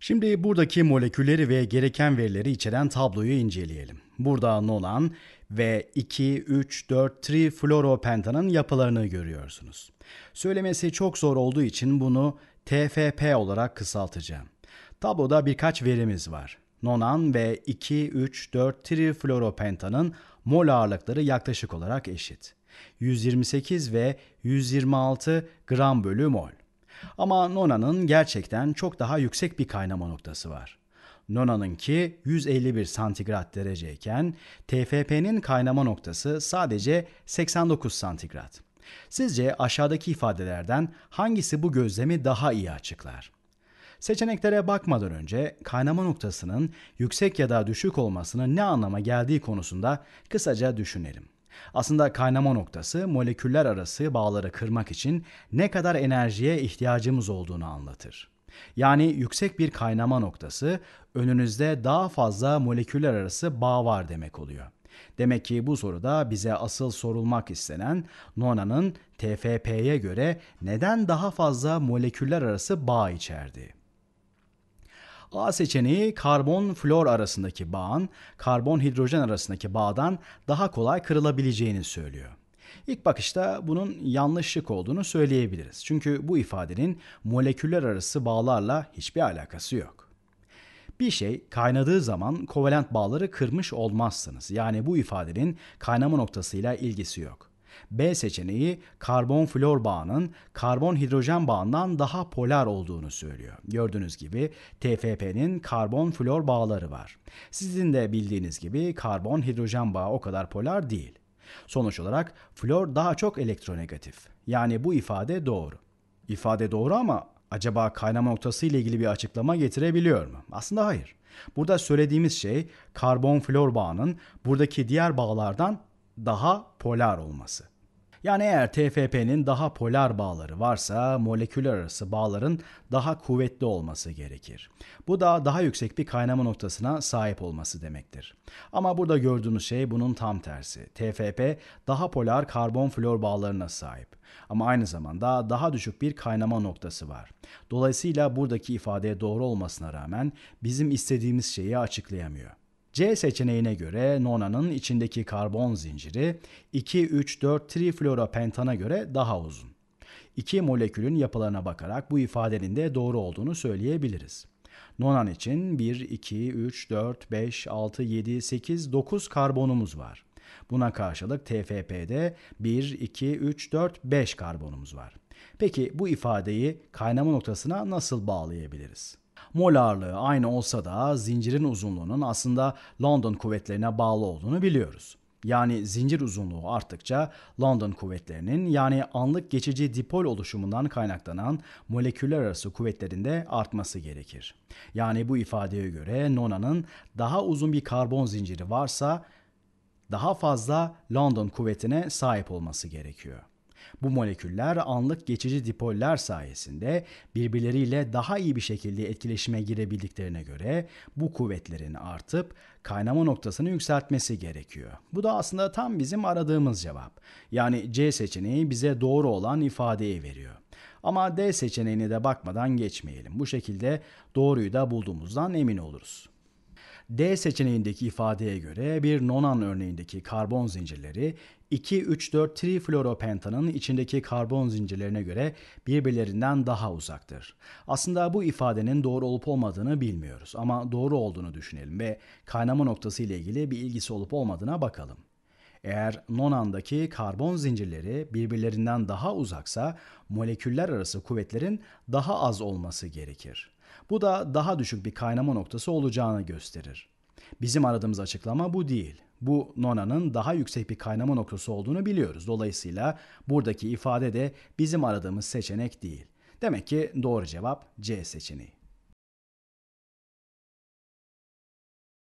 Şimdi buradaki molekülleri ve gereken verileri içeren tabloyu inceleyelim. Burada Nolan ve 2, 3, 4 trifluoropentanın yapılarını görüyorsunuz. Söylemesi çok zor olduğu için bunu TFP olarak kısaltacağım. Tabloda birkaç verimiz var. Nonan ve 2, 3, 4 trifluoropentanın mol ağırlıkları yaklaşık olarak eşit. 128 ve 126 gram bölü mol. Ama Nona'nın gerçekten çok daha yüksek bir kaynama noktası var. Nona'nınki 151 santigrat dereceyken TFP'nin kaynama noktası sadece 89 santigrat. Sizce aşağıdaki ifadelerden hangisi bu gözlemi daha iyi açıklar? Seçeneklere bakmadan önce kaynama noktasının yüksek ya da düşük olmasının ne anlama geldiği konusunda kısaca düşünelim. Aslında kaynama noktası moleküller arası bağları kırmak için ne kadar enerjiye ihtiyacımız olduğunu anlatır. Yani yüksek bir kaynama noktası önünüzde daha fazla moleküller arası bağ var demek oluyor. Demek ki bu soruda bize asıl sorulmak istenen Nona'nın TFP'ye göre neden daha fazla moleküller arası bağ içerdiği. A seçeneği karbon flor arasındaki bağın karbon hidrojen arasındaki bağdan daha kolay kırılabileceğini söylüyor. İlk bakışta bunun yanlışlık olduğunu söyleyebiliriz. Çünkü bu ifadenin moleküller arası bağlarla hiçbir alakası yok. Bir şey kaynadığı zaman kovalent bağları kırmış olmazsınız. Yani bu ifadenin kaynama noktasıyla ilgisi yok. B seçeneği karbon flor bağının karbon hidrojen bağından daha polar olduğunu söylüyor. Gördüğünüz gibi TFP'nin karbon flor bağları var. Sizin de bildiğiniz gibi karbon hidrojen bağı o kadar polar değil. Sonuç olarak flor daha çok elektronegatif. Yani bu ifade doğru. İfade doğru ama acaba kaynama noktası ile ilgili bir açıklama getirebiliyor mu? Aslında hayır. Burada söylediğimiz şey karbon flor bağının buradaki diğer bağlardan daha polar olması. Yani eğer TFP'nin daha polar bağları varsa moleküler arası bağların daha kuvvetli olması gerekir. Bu da daha yüksek bir kaynama noktasına sahip olması demektir. Ama burada gördüğünüz şey bunun tam tersi. TFP daha polar karbon flor bağlarına sahip ama aynı zamanda daha düşük bir kaynama noktası var. Dolayısıyla buradaki ifade doğru olmasına rağmen bizim istediğimiz şeyi açıklayamıyor. C seçeneğine göre nonanın içindeki karbon zinciri 2-3-4 trifluoropentana göre daha uzun. İki molekülün yapılarına bakarak bu ifadenin de doğru olduğunu söyleyebiliriz. Nonan için 1, 2, 3, 4, 5, 6, 7, 8, 9 karbonumuz var. Buna karşılık TFP'de 1, 2, 3, 4, 5 karbonumuz var. Peki bu ifadeyi kaynama noktasına nasıl bağlayabiliriz? mol ağırlığı aynı olsa da zincirin uzunluğunun aslında London kuvvetlerine bağlı olduğunu biliyoruz. Yani zincir uzunluğu arttıkça London kuvvetlerinin yani anlık geçici dipol oluşumundan kaynaklanan moleküller arası kuvvetlerin de artması gerekir. Yani bu ifadeye göre Nona'nın daha uzun bir karbon zinciri varsa daha fazla London kuvvetine sahip olması gerekiyor. Bu moleküller anlık geçici dipoller sayesinde birbirleriyle daha iyi bir şekilde etkileşime girebildiklerine göre bu kuvvetlerin artıp kaynama noktasını yükseltmesi gerekiyor. Bu da aslında tam bizim aradığımız cevap. Yani C seçeneği bize doğru olan ifadeyi veriyor. Ama D seçeneğine de bakmadan geçmeyelim. Bu şekilde doğruyu da bulduğumuzdan emin oluruz. D seçeneğindeki ifadeye göre bir nonan örneğindeki karbon zincirleri 2, 3, 4 trifluoropentanın içindeki karbon zincirlerine göre birbirlerinden daha uzaktır. Aslında bu ifadenin doğru olup olmadığını bilmiyoruz ama doğru olduğunu düşünelim ve kaynama noktası ile ilgili bir ilgisi olup olmadığına bakalım. Eğer nonandaki karbon zincirleri birbirlerinden daha uzaksa moleküller arası kuvvetlerin daha az olması gerekir. Bu da daha düşük bir kaynama noktası olacağını gösterir. Bizim aradığımız açıklama bu değil. Bu nonanın daha yüksek bir kaynama noktası olduğunu biliyoruz. Dolayısıyla buradaki ifade de bizim aradığımız seçenek değil. Demek ki doğru cevap C seçeneği.